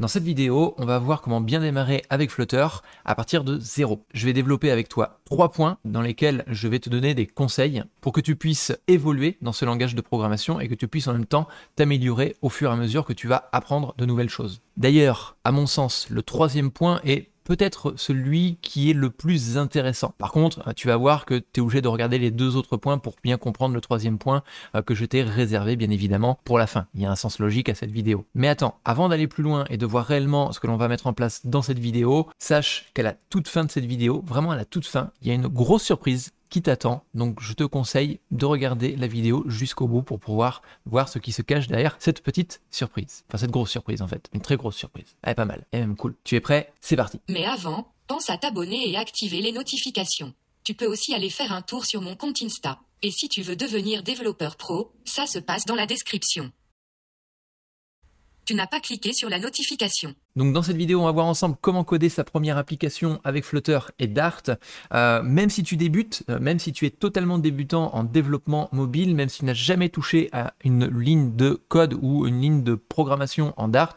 Dans cette vidéo, on va voir comment bien démarrer avec Flutter à partir de zéro. Je vais développer avec toi trois points dans lesquels je vais te donner des conseils pour que tu puisses évoluer dans ce langage de programmation et que tu puisses en même temps t'améliorer au fur et à mesure que tu vas apprendre de nouvelles choses. D'ailleurs, à mon sens, le troisième point est peut-être celui qui est le plus intéressant. Par contre, euh, tu vas voir que tu es obligé de regarder les deux autres points pour bien comprendre le troisième point euh, que je t'ai réservé bien évidemment pour la fin. Il y a un sens logique à cette vidéo. Mais attends, avant d'aller plus loin et de voir réellement ce que l'on va mettre en place dans cette vidéo, sache qu'à la toute fin de cette vidéo, vraiment à la toute fin, il y a une grosse surprise qui t'attend. Donc je te conseille de regarder la vidéo jusqu'au bout pour pouvoir voir ce qui se cache derrière cette petite surprise. Enfin cette grosse surprise en fait. Une très grosse surprise. Elle est pas mal. Elle même cool. Tu es prêt C'est parti. Mais avant, pense à t'abonner et activer les notifications. Tu peux aussi aller faire un tour sur mon compte Insta. Et si tu veux devenir développeur pro, ça se passe dans la description. Tu n'as pas cliqué sur la notification. Donc dans cette vidéo, on va voir ensemble comment coder sa première application avec Flutter et Dart. Euh, même si tu débutes, euh, même si tu es totalement débutant en développement mobile, même si tu n'as jamais touché à une ligne de code ou une ligne de programmation en Dart,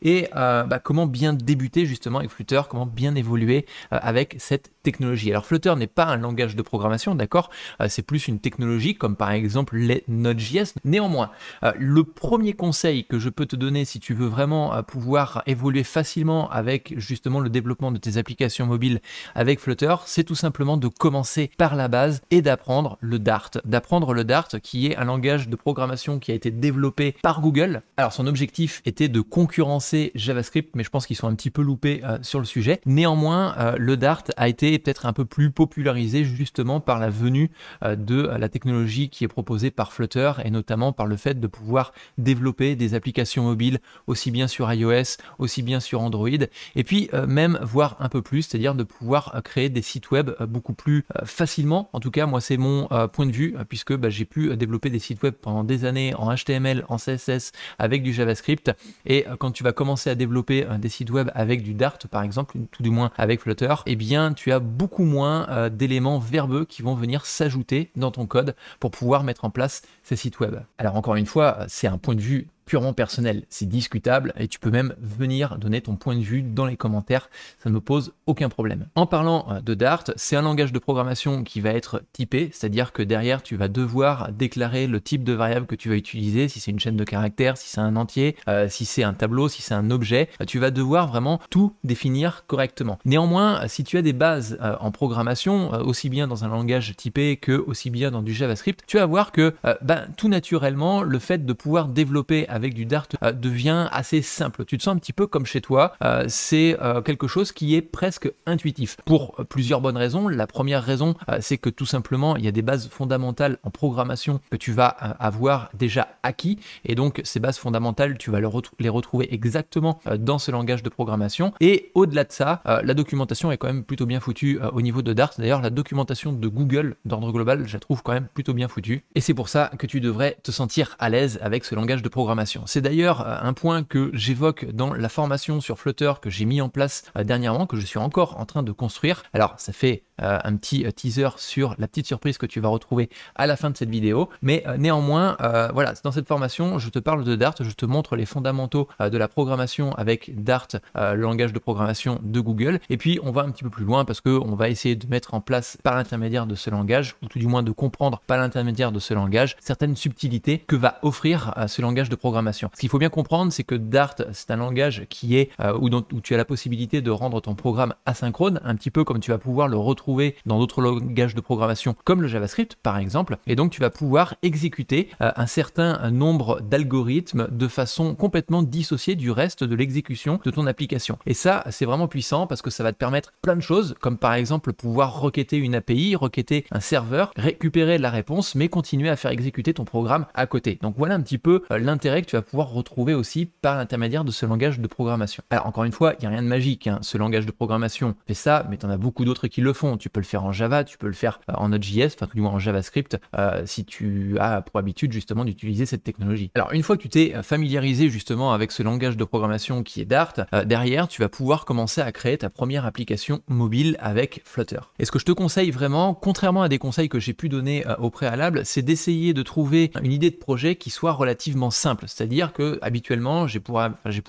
et euh, bah, comment bien débuter justement avec Flutter, comment bien évoluer avec cette technologie. Alors Flutter n'est pas un langage de programmation, d'accord C'est plus une technologie comme par exemple les Node.js. Néanmoins, le premier conseil que je peux te donner si tu veux vraiment pouvoir évoluer facilement avec justement le développement de tes applications mobiles avec Flutter, c'est tout simplement de commencer par la base et d'apprendre le Dart. D'apprendre le Dart qui est un langage de programmation qui a été développé par Google. Alors son objectif était de concurrencer JavaScript, mais je pense qu'ils sont un petit peu loupés euh, sur le sujet. Néanmoins, euh, le Dart a été peut-être un peu plus popularisé justement par la venue euh, de la technologie qui est proposée par Flutter et notamment par le fait de pouvoir développer des applications mobiles aussi bien sur iOS, aussi bien sur Android, et puis euh, même voir un peu plus, c'est-à-dire de pouvoir euh, créer des sites web euh, beaucoup plus facilement. En tout cas, moi c'est mon point de vue, puisque bah, j'ai pu développer des sites web pendant des années en HTML, en CSS, avec du JavaScript, et quand tu vas commencer à développer des sites web avec du Dart par exemple, tout du moins avec Flutter, et eh bien tu as beaucoup moins d'éléments verbeux qui vont venir s'ajouter dans ton code pour pouvoir mettre en place ces sites web. Alors encore une fois, c'est un point de vue personnel. C'est discutable et tu peux même venir donner ton point de vue dans les commentaires. Ça ne me pose aucun problème. En parlant euh, de Dart, c'est un langage de programmation qui va être typé, c'est-à-dire que derrière, tu vas devoir déclarer le type de variable que tu vas utiliser, si c'est une chaîne de caractères, si c'est un entier, euh, si c'est un tableau, si c'est un objet. Euh, tu vas devoir vraiment tout définir correctement. Néanmoins, si tu as des bases en programmation, aussi bien dans un langage typé que aussi bien dans du JavaScript, tu vas voir que ben, tout naturellement, le fait de pouvoir développer avec avec du Dart euh, devient assez simple. Tu te sens un petit peu comme chez toi. Euh, c'est euh, quelque chose qui est presque intuitif pour plusieurs bonnes raisons. La première raison, c'est que tout simplement, il y a des bases fondamentales en programmation que tu vas avoir déjà acquis. Et donc, ces bases fondamentales, tu vas les retrouver exactement dans ce langage de programmation. Et au-delà de ça, la documentation est quand même plutôt bien foutue au niveau de Dart. D'ailleurs, la documentation de Google d'ordre global, je la trouve quand même plutôt bien foutue. Et c'est pour ça que tu devrais te sentir à l'aise avec ce langage de programmation c'est d'ailleurs euh, un point que j'évoque dans la formation sur Flutter que j'ai mis en place euh, dernièrement, que je suis encore en train de construire. Alors, ça fait euh, un petit teaser sur la petite surprise que tu vas retrouver à la fin de cette vidéo. Mais néanmoins, voilà, dans cette formation, je te parle de Dart, je te montre les fondamentaux de la programmation avec Dart, le langage de programmation de Google. Et puis, on va un petit peu plus loin parce qu'on va essayer de mettre en place par l'intermédiaire de ce langage, ou tout du moins de comprendre par l'intermédiaire de ce langage, certaines subtilités que va offrir ce langage de programmation programmation. Ce qu'il faut bien comprendre, c'est que Dart, c'est un langage qui est euh, où, tu as la possibilité de rendre ton programme asynchrone, un petit peu comme tu vas pouvoir le retrouver dans d'autres langages de programmation, comme le JavaScript par exemple. Et donc tu vas pouvoir exécuter euh, un certain nombre d'algorithmes de façon complètement dissociée du reste de l'exécution de ton application. Et ça, c'est vraiment puissant parce que ça va te permettre plein de choses, comme par exemple pouvoir requêter une API, requêter un serveur, récupérer la réponse, mais continuer à faire exécuter ton programme à côté. Donc voilà un petit peu euh, l'intérêt que tu vas pouvoir retrouver aussi par l'intermédiaire de ce langage de programmation. Alors encore une fois, il n'y a rien de magique, hein. ce langage de programmation fait ça, mais tu en as beaucoup d'autres qui le font. Tu peux le faire en Java, tu peux le faire euh, en Node.js, enfin du moins en JavaScript, euh, si tu as pour habitude justement d'utiliser cette technologie. Alors une fois que tu t'es euh, familiarisé justement avec ce langage de programmation qui est Dart, derrière tu vas pouvoir commencer à créer ta première application mobile avec Flutter. Et ce que je te conseille vraiment, contrairement à des conseils que j'ai pu donner au préalable, c'est d'essayer de trouver une idée de projet qui soit relativement simple. C'est-à-dire que habituellement, j'ai pour,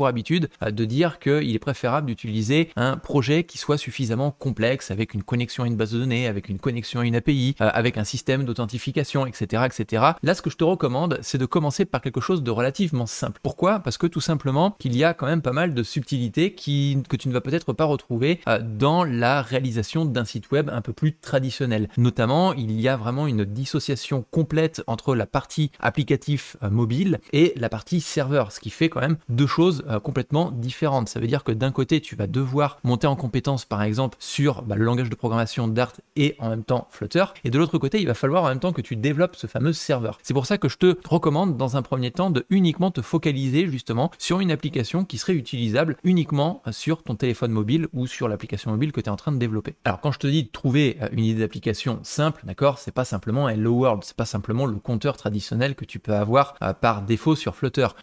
habitude euh, de dire qu'il est préférable d'utiliser un projet qui soit suffisamment complexe avec une connexion à une base de données, avec une connexion à une API, euh, avec un système d'authentification, etc., etc. Là, ce que je te recommande, c'est de commencer par quelque chose de relativement simple. Pourquoi Parce que tout simplement, qu'il y a quand même pas mal de subtilités que tu ne vas peut-être pas retrouver euh, dans la réalisation d'un site web un peu plus traditionnel. Notamment, il y a vraiment une dissociation complète entre la partie applicatif mobile et la partie serveur, ce qui fait quand même deux choses euh, complètement différentes. Ça veut dire que d'un côté, tu vas devoir monter en compétence, par exemple, sur bah, le langage de programmation Dart et en même temps Flutter, et de l'autre côté, il va falloir en même temps que tu développes ce fameux serveur. C'est pour ça que je te recommande dans un premier temps de uniquement te focaliser justement sur une application qui serait utilisable uniquement euh, sur ton téléphone mobile ou sur l'application mobile que tu es en train de développer. Alors quand je te dis de trouver euh, une idée d'application simple, d'accord, c'est pas simplement Hello World, c'est pas simplement le compteur traditionnel que tu peux avoir par défaut sur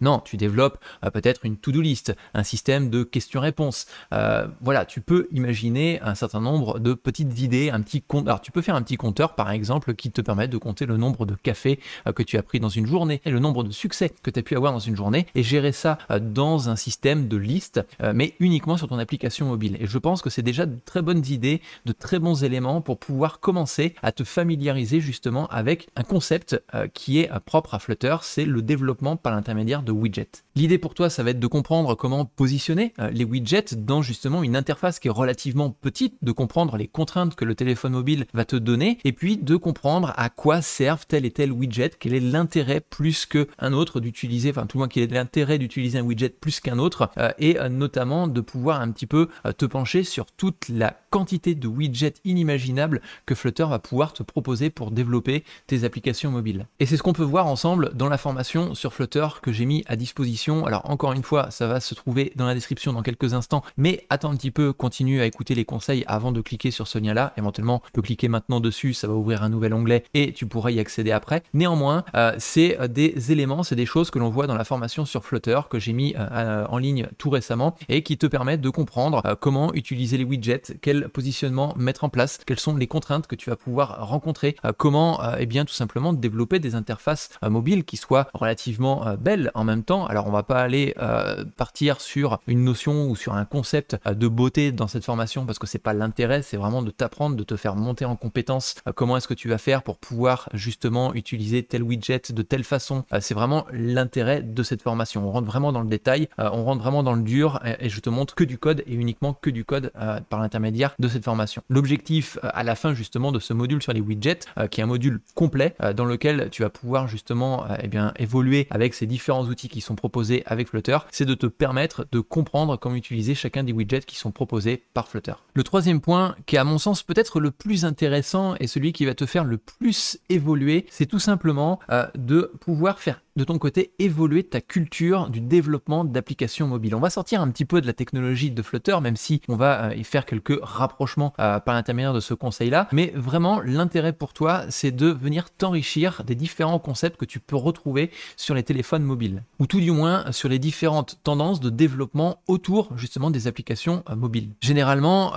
non, tu développes euh, peut-être une to-do list, un système de questions-réponses. Euh, voilà, tu peux imaginer un certain nombre de petites idées, un petit compte. Alors, tu peux faire un petit compteur, par exemple, qui te permet de compter le nombre de cafés euh, que tu as pris dans une journée et le nombre de succès que tu as pu avoir dans une journée et gérer ça dans un système de liste, mais uniquement sur ton application mobile. Et je pense que c'est déjà de très bonnes idées, de très bons éléments pour pouvoir commencer à te familiariser justement avec un concept qui est propre à Flutter, c'est le développement par l'internet de widgets. L'idée pour toi, ça va être de comprendre comment positionner euh, les widgets dans justement une interface qui est relativement petite, de comprendre les contraintes que le téléphone mobile va te donner, et puis de comprendre à quoi servent tel et tel widget, quel est l'intérêt plus qu'un autre d'utiliser, enfin tout le moins quel est l'intérêt d'utiliser un widget plus qu'un autre, euh, et euh, notamment de pouvoir un petit peu te pencher sur toute la quantité de widgets inimaginables que Flutter va pouvoir te proposer pour développer tes applications mobiles. Et c'est ce qu'on peut voir ensemble dans la formation sur Flutter que j'ai mis à disposition. Alors encore une fois, ça va se trouver dans la description dans quelques instants, mais attends un petit peu, continue à écouter les conseils avant de cliquer sur ce lien-là. Éventuellement, tu peux cliquer maintenant dessus, ça va ouvrir un nouvel onglet et tu pourras y accéder après. Néanmoins, euh, c'est euh, des éléments, c'est des choses que l'on voit dans la formation sur Flutter que j'ai mis euh, en ligne tout récemment et qui te permettent de comprendre comment utiliser les widgets, quel positionnement mettre en place, quelles sont les contraintes que tu vas pouvoir rencontrer, comment, et eh bien, tout simplement développer des interfaces mobiles qui soient relativement belles en même temps. Alors on va pas aller euh, partir sur une notion ou sur un concept euh, de beauté dans cette formation parce que c'est pas l'intérêt, c'est vraiment de t'apprendre, de te faire monter en compétence. Euh, comment est-ce que tu vas faire pour pouvoir justement utiliser tel widget de telle façon C'est vraiment l'intérêt de cette formation. On rentre vraiment dans le détail, on rentre vraiment dans le dur et, je te montre que du code et uniquement que du code par l'intermédiaire de cette formation. L'objectif à la fin justement de ce module sur les widgets, qui est un module complet dans lequel tu vas pouvoir justement eh bien évoluer avec ces différents outils qui sont proposés avec Flutter, c'est de te permettre de comprendre comment utiliser chacun des widgets qui sont proposés par Flutter. Le troisième point, qui est à mon sens peut-être le plus intéressant et celui qui va te faire le plus évoluer, c'est tout simplement euh, de pouvoir faire de ton côté évoluer ta culture du développement d'applications mobiles. On va sortir un petit peu de la technologie de Flutter, même si on va euh, y faire quelques rapprochements euh, par l'intermédiaire de ce conseil-là. Mais vraiment, l'intérêt pour toi, c'est de venir t'enrichir des différents concepts que tu peux retrouver sur les téléphones mobiles, ou tout du moins sur les différentes tendances de développement autour justement des applications euh, mobiles. Généralement,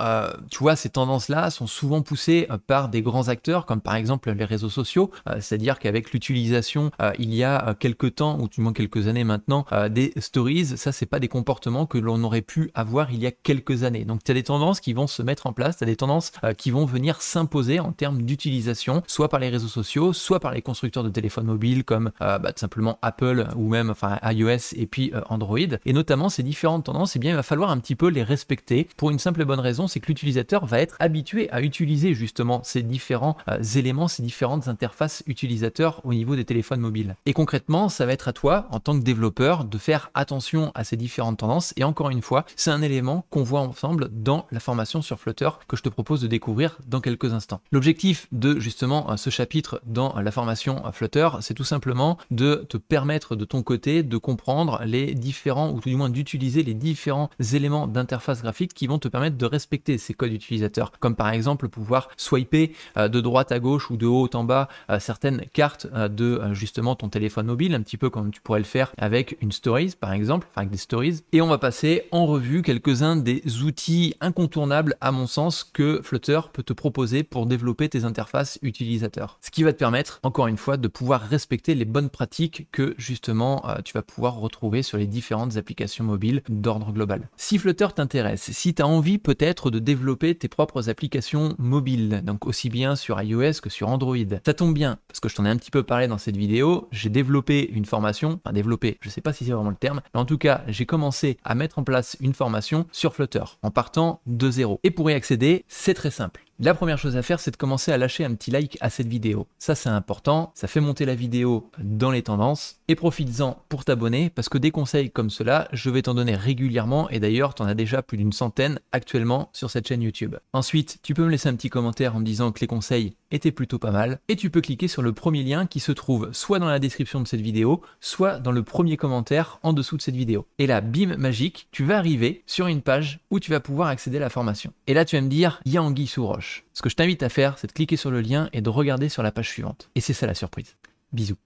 tu vois, ces tendances-là sont souvent poussées par des grands acteurs, comme par exemple les réseaux sociaux, c'est-à-dire qu'avec l'utilisation, il y a quelques temps, ou du moins quelques années maintenant, euh, des stories, ça c'est pas des comportements que l'on aurait pu avoir il y a quelques années. Donc tu as des tendances qui vont se mettre en place, tu as des tendances euh, qui vont venir s'imposer en termes d'utilisation, soit par les réseaux sociaux, soit par les constructeurs de téléphones mobiles comme euh, bah, tout simplement Apple ou même enfin iOS et puis Android. Et notamment ces différentes tendances, et eh bien il va falloir un petit peu les respecter pour une simple et bonne raison, c'est que l'utilisateur va être habitué à utiliser justement ces différents éléments, ces différentes interfaces utilisateurs au niveau des téléphones mobiles. Et concrètement, ça va être à toi, en tant que développeur, de faire attention à ces différentes tendances. Et encore une fois, c'est un élément qu'on voit ensemble dans la formation sur Flutter que je te propose de découvrir dans quelques instants. L'objectif de justement ce chapitre dans la formation Flutter, c'est tout simplement de te permettre de ton côté de comprendre les différents, ou tout du moins d'utiliser les différents éléments d'interface graphique qui vont te permettre de respecter ces codes utilisateurs, comme par exemple pouvoir swiper euh, de droite à gauche ou de haut en bas euh, certaines cartes euh, de justement ton téléphone mobile un petit peu comme tu pourrais le faire avec une stories par exemple, enfin avec des stories. Et on va passer en revue quelques-uns des outils incontournables à mon sens que Flutter peut te proposer pour développer tes interfaces utilisateurs. Ce qui va te permettre, encore une fois, de pouvoir respecter les bonnes pratiques que justement euh, tu vas pouvoir retrouver sur les différentes applications mobiles d'ordre global. Si Flutter t'intéresse, si tu as envie peut-être de développer tes propres applications mobiles, donc aussi bien sur iOS que sur Android, ça tombe bien parce que je t'en ai un petit peu parlé dans cette vidéo, j'ai développé une formation, enfin développer, je sais pas si c'est vraiment le terme, mais en tout cas, j'ai commencé à mettre en place une formation sur Flutter en partant de zéro. Et pour y accéder, c'est très simple. La première chose à faire, c'est de commencer à lâcher un petit like à cette vidéo. Ça, c'est important, ça fait monter la vidéo dans les tendances. Et profites-en pour t'abonner, parce que des conseils comme cela, je vais t'en donner régulièrement, et d'ailleurs, tu en as déjà plus d'une centaine actuellement sur cette chaîne YouTube. Ensuite, tu peux me laisser un petit commentaire en me disant que les conseils étaient plutôt pas mal, et tu peux cliquer sur le premier lien qui se trouve soit dans la description de cette vidéo, soit dans le premier commentaire en dessous de cette vidéo. Et là, bim, magique, tu vas arriver sur une page où tu vas pouvoir accéder à la formation. Et là, tu vas me dire, il y sous roche. Ce que je t'invite à faire, c'est de cliquer sur le lien et de regarder sur la page suivante. Et c'est ça la surprise. Bisous.